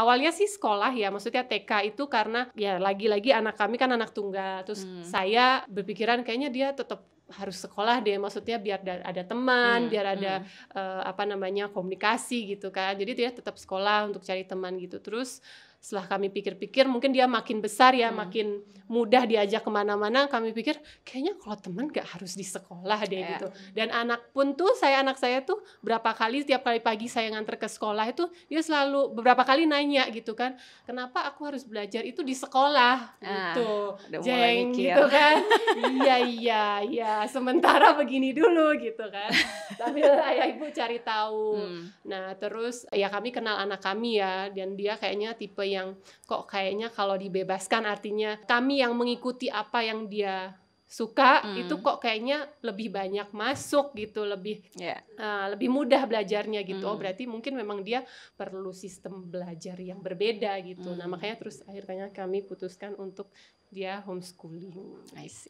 awalnya sih sekolah ya maksudnya TK itu karena ya lagi-lagi anak kami kan anak tunggal terus hmm. saya berpikiran kayaknya dia tetap harus sekolah deh maksudnya biar ada teman hmm, biar ada hmm. uh, apa namanya komunikasi gitu kan jadi dia tetap sekolah untuk cari teman gitu terus setelah kami pikir-pikir mungkin dia makin besar ya hmm. makin mudah diajak kemana-mana kami pikir kayaknya kalau teman gak harus di sekolah deh yeah. gitu dan anak pun tuh saya anak saya tuh berapa kali setiap kali pagi saya nganter ke sekolah itu dia selalu beberapa kali nanya gitu kan kenapa aku harus belajar itu di sekolah ah, gitu jeng gitu kan iya iya iya sementara begini dulu gitu kan tapi ayah ibu cari tahu hmm. nah terus ya kami kenal anak kami ya dan dia kayaknya tipe yang kok kayaknya kalau dibebaskan artinya kami yang mengikuti apa yang dia suka hmm. itu kok kayaknya lebih banyak masuk gitu lebih yeah. Ya. uh, lebih mudah belajarnya gitu oh, hmm. oh berarti mungkin memang dia perlu sistem belajar yang berbeda gitu nah, hmm. nah makanya terus akhirnya kami putuskan untuk dia homeschooling I see.